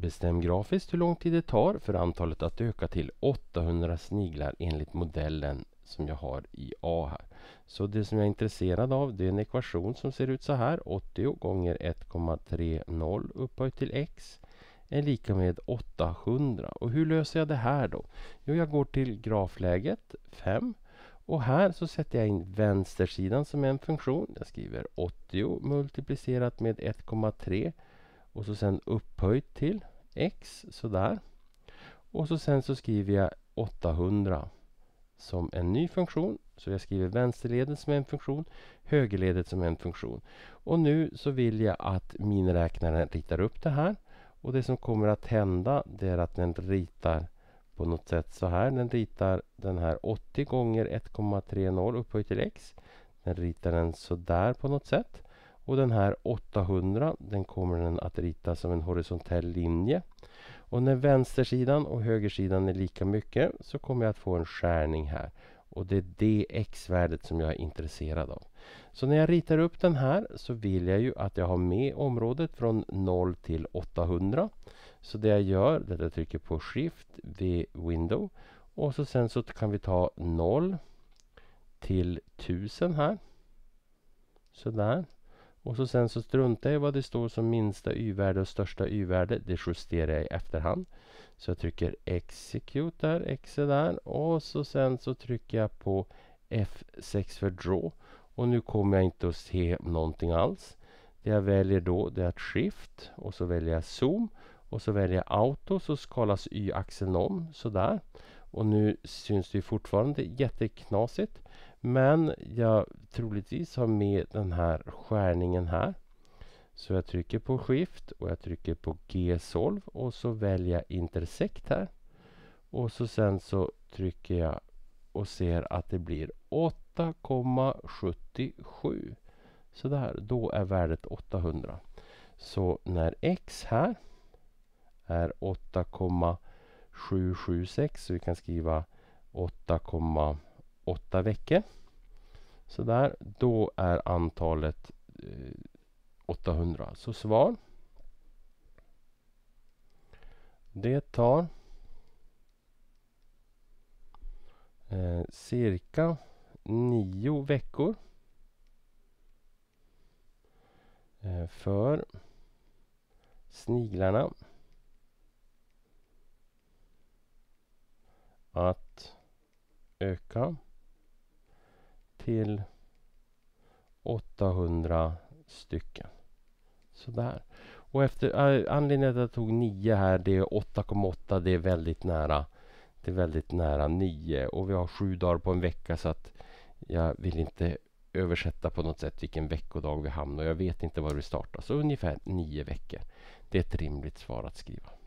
Bestäm grafiskt hur lång tid det tar för antalet att öka till 800 sniglar enligt modellen som jag har i A här. Så det som jag är intresserad av det är en ekvation som ser ut så här. 80 gånger 1,30 upphöjt till x är lika med 800. Och hur löser jag det här då? Jo, jag går till grafläget 5 och här så sätter jag in vänstersidan som en funktion. Jag skriver 80 multiplicerat med 1,3 och så sen upphöjt till x sådär. Och så sen så skriver jag 800 som en ny funktion. Så jag skriver vänsterledet som en funktion, högerledet som en funktion. Och nu så vill jag att miniräknaren ritar upp det här. Och det som kommer att hända det är att den ritar på något sätt så här. Den ritar den här 80 gånger 1,30 upphöjt till x. Den ritar den så där på något sätt. Och den här 800 den kommer den att rita som en horisontell linje. Och när vänstersidan och högersidan är lika mycket så kommer jag att få en skärning här. Och det är det x-värdet som jag är intresserad av. Så när jag ritar upp den här så vill jag ju att jag har med området från 0 till 800. Så det jag gör är att jag trycker på Shift vid Window. Och så sen så kan vi ta 0 till 1000 här. Sådär. Och så sen så struntar jag i vad det står som minsta y-värde och största y-värde. Det justerar jag i efterhand. Så jag trycker execute där, exe där och så sen så trycker jag på F6 för draw. Och nu kommer jag inte att se någonting alls. Det jag väljer då det är att shift och så väljer jag zoom och så väljer jag auto så skalas y-axeln om sådär. Och nu syns det fortfarande jätteknasigt. Men jag troligtvis har med den här skärningen här. Så jag trycker på Shift och jag trycker på G-solv och så väljer jag intersekt här. Och så sen så trycker jag och ser att det blir 8,77. Sådär, då är värdet 800. Så när X här är 8,77 776 så vi kan skriva 8,8 veckor. Så då är antalet 800. Eh, så svar. Det tar eh, cirka 9 veckor eh, för sniglarna att öka till 800 stycken. Sådär. Och efter, eh, anledningen till att jag tog 9 här, det är 8,8. Det är väldigt nära. Det är väldigt nära 9 och vi har 7 dagar på en vecka så att jag vill inte översätta på något sätt vilken veckodag vi hamnar. Jag vet inte var vi startar. Så ungefär 9 veckor. Det är ett rimligt svar att skriva.